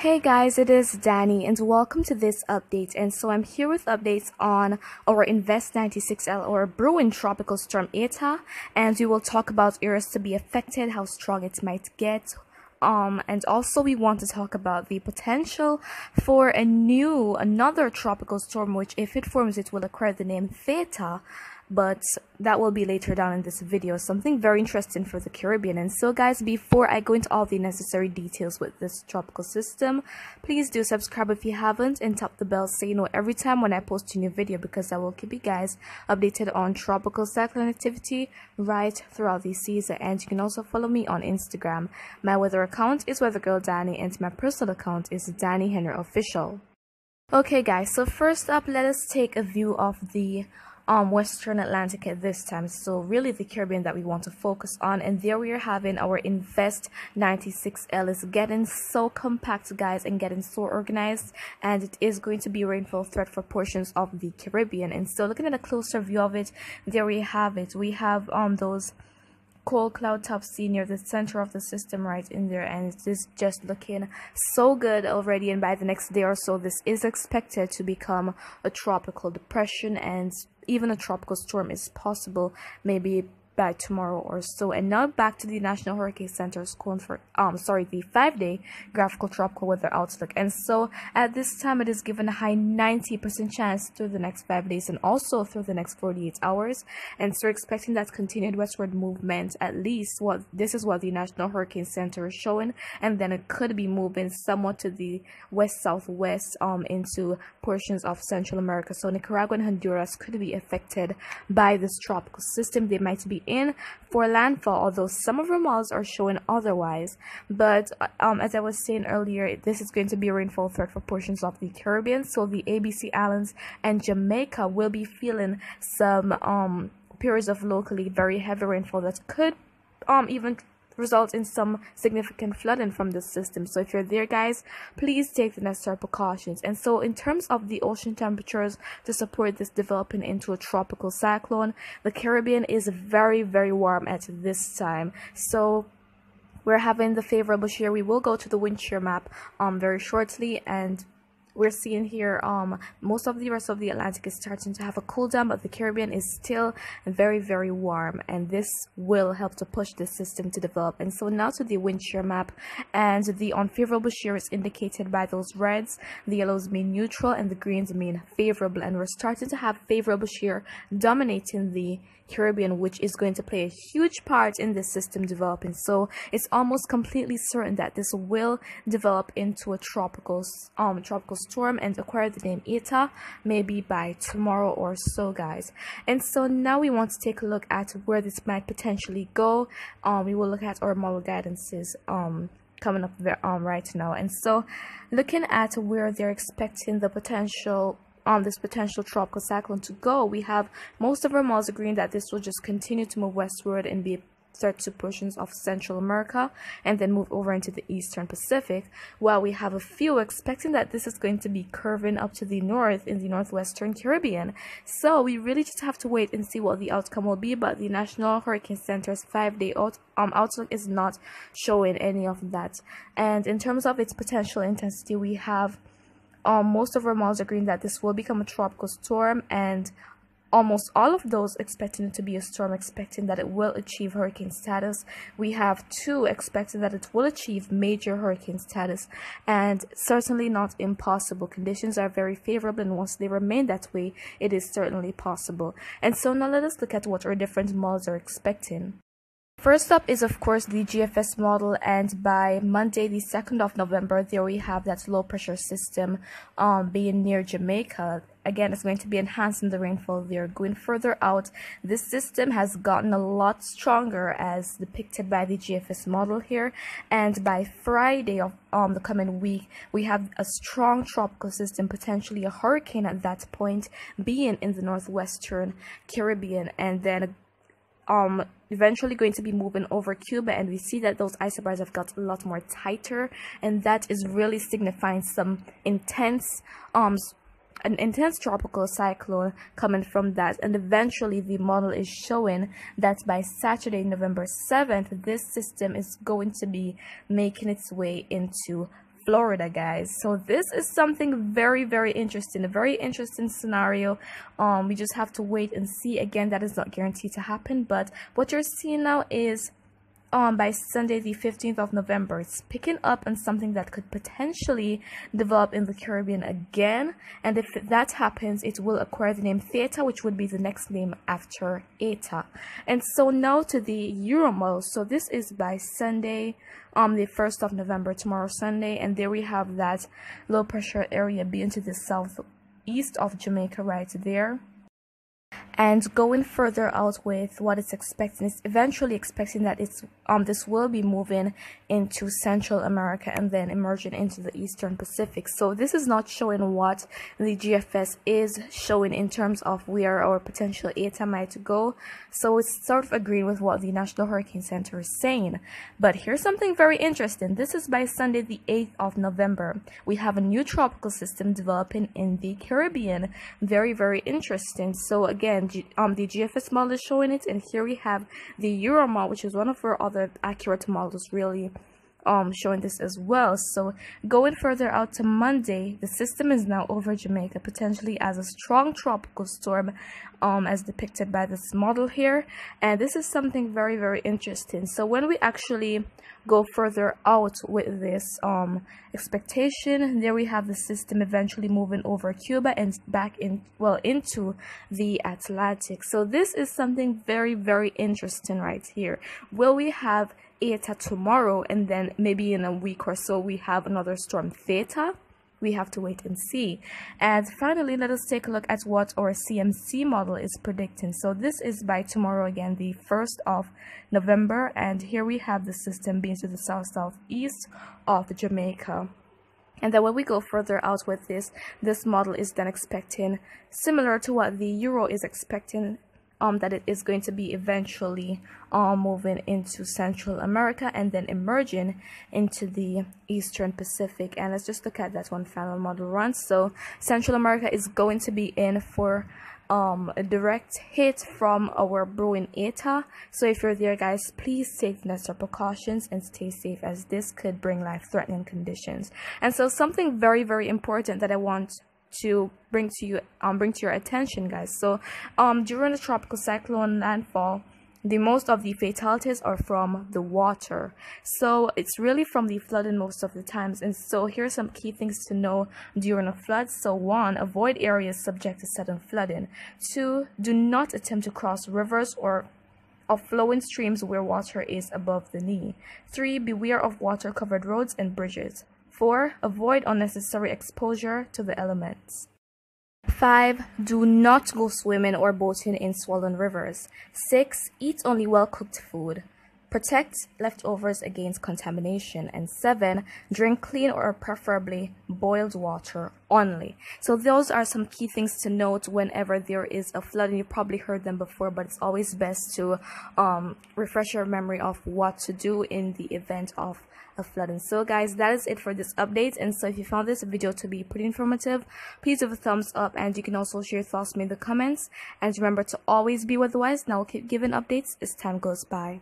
Hey guys, it is Danny and welcome to this update. And so I'm here with updates on our Invest 96L or Bruin Tropical Storm Eta and we will talk about areas to be affected, how strong it might get, um, and also we want to talk about the potential for a new another tropical storm which if it forms it will acquire the name Theta but that will be later down in this video something very interesting for the caribbean and so guys before i go into all the necessary details with this tropical system please do subscribe if you haven't and tap the bell so you know every time when i post a new video because i will keep you guys updated on tropical cyclone activity right throughout the season and you can also follow me on instagram my weather account is weathergirl and my personal account is danny henry official okay guys so first up let us take a view of the um, Western Atlantic at this time. So really the Caribbean that we want to focus on. And there we are having our Invest 96L. getting so compact, guys, and getting so organized. And it is going to be rainfall threat for portions of the Caribbean. And so looking at a closer view of it, there we have it. We have um those cold cloud tops near the center of the system right in there and it is just looking so good already and by the next day or so this is expected to become a tropical depression and even a tropical storm is possible, maybe by tomorrow or so. And now back to the National Hurricane Center's cone for um sorry the five day graphical tropical weather outlook. And so at this time it is given a high ninety percent chance through the next five days and also through the next forty eight hours. And so we're expecting that continued westward movement at least what this is what the National Hurricane Center is showing. And then it could be moving somewhat to the west southwest um into portions of Central America. So Nicaragua and Honduras could be affected by this tropical system. They might be in for landfall, although some of our models are showing otherwise. But um, as I was saying earlier, this is going to be a rainfall threat for portions of the Caribbean, so the ABC Islands and Jamaica will be feeling some um, periods of locally very heavy rainfall that could um, even result in some significant flooding from the system. So if you're there, guys, please take the necessary precautions. And so in terms of the ocean temperatures to support this developing into a tropical cyclone, the Caribbean is very, very warm at this time. So we're having the favorable shear. We will go to the wind shear map um, very shortly and we're seeing here um most of the rest of the atlantic is starting to have a cool down but the caribbean is still very very warm and this will help to push the system to develop and so now to the wind shear map and the unfavorable shear is indicated by those reds the yellows mean neutral and the greens mean favorable and we're starting to have favorable shear dominating the Caribbean, which is going to play a huge part in this system developing. So it's almost completely certain that this will develop into a tropical um tropical storm and acquire the name eta maybe by tomorrow or so guys and so now we want to take a look at where this might potentially go um we will look at our model guidances um coming up there um right now and so looking at where they're expecting the potential on um, this potential tropical cyclone to go, we have most of our models agreeing that this will just continue to move westward and be third to portions of Central America and then move over into the Eastern Pacific, while we have a few expecting that this is going to be curving up to the north in the Northwestern Caribbean. So we really just have to wait and see what the outcome will be, but the National Hurricane Center's five-day out um, outlook is not showing any of that. And in terms of its potential intensity, we have um, most of our models agreeing that this will become a tropical storm and almost all of those expecting it to be a storm expecting that it will achieve hurricane status. We have two expecting that it will achieve major hurricane status, and certainly not impossible. Conditions are very favorable, and once they remain that way, it is certainly possible. And so now let us look at what our different models are expecting. First up is of course the GFS model and by Monday the 2nd of November there we have that low pressure system um, being near Jamaica again it's going to be enhancing the rainfall there going further out this system has gotten a lot stronger as depicted by the gfs model here and by friday of um, the coming week we have a strong tropical system potentially a hurricane at that point being in the northwestern caribbean and then um eventually going to be moving over Cuba and we see that those isobars have got a lot more tighter and that is really signifying some intense um an intense tropical cyclone coming from that and eventually the model is showing that by Saturday November 7th this system is going to be making its way into Florida, guys. So this is something very, very interesting, a very interesting scenario. Um, we just have to wait and see. Again, that is not guaranteed to happen, but what you're seeing now is um, by Sunday, the 15th of November. It's picking up on something that could potentially develop in the Caribbean again. And if that happens, it will acquire the name Theta, which would be the next name after Eta. And so now to the model. So this is by Sunday, um, the 1st of November, tomorrow Sunday. And there we have that low pressure area being to the southeast of Jamaica right there and going further out with what it's expecting. It's eventually expecting that it's um this will be moving into Central America and then emerging into the Eastern Pacific. So this is not showing what the GFS is showing in terms of where our potential ETA might go. So it's sort of agreeing with what the National Hurricane Center is saying. But here's something very interesting. This is by Sunday the 8th of November. We have a new tropical system developing in the Caribbean. Very, very interesting. So again, um, G, um, the GFS model is showing it. And here we have the Euro model, which is one of our other accurate models, really um, showing this as well. So going further out to Monday, the system is now over Jamaica, potentially as a strong tropical storm, um, as depicted by this model here. And this is something very, very interesting. So when we actually go further out with this um, expectation, there we have the system eventually moving over Cuba and back in, well, into the Atlantic. So this is something very, very interesting right here. Will we have eta tomorrow and then maybe in a week or so we have another storm theta we have to wait and see and finally let us take a look at what our cmc model is predicting so this is by tomorrow again the 1st of november and here we have the system being to the south southeast of jamaica and then when we go further out with this, this model is then expecting similar to what the euro is expecting um, that it is going to be eventually um, moving into Central America and then emerging into the Eastern Pacific. And let's just look at that one final model run. So Central America is going to be in for um, a direct hit from our brewing ETA. So if you're there, guys, please take necessary precautions and stay safe as this could bring life-threatening conditions. And so something very, very important that I want to bring to you um bring to your attention guys so um during the tropical cyclone landfall the most of the fatalities are from the water so it's really from the flooding most of the times and so here are some key things to know during a flood so one avoid areas subject to sudden flooding two do not attempt to cross rivers or of flowing streams where water is above the knee. 3. Beware of water covered roads and bridges. 4. Avoid unnecessary exposure to the elements. 5. Do not go swimming or boating in swollen rivers. 6. Eat only well cooked food. Protect leftovers against contamination. And seven, drink clean or preferably boiled water only. So those are some key things to note whenever there is a flood and you probably heard them before but it's always best to um, refresh your memory of what to do in the event of a flood. And so guys that is it for this update and so if you found this video to be pretty informative please give a thumbs up and you can also share your thoughts in the comments and remember to always be weatherwise and I will keep giving updates as time goes by.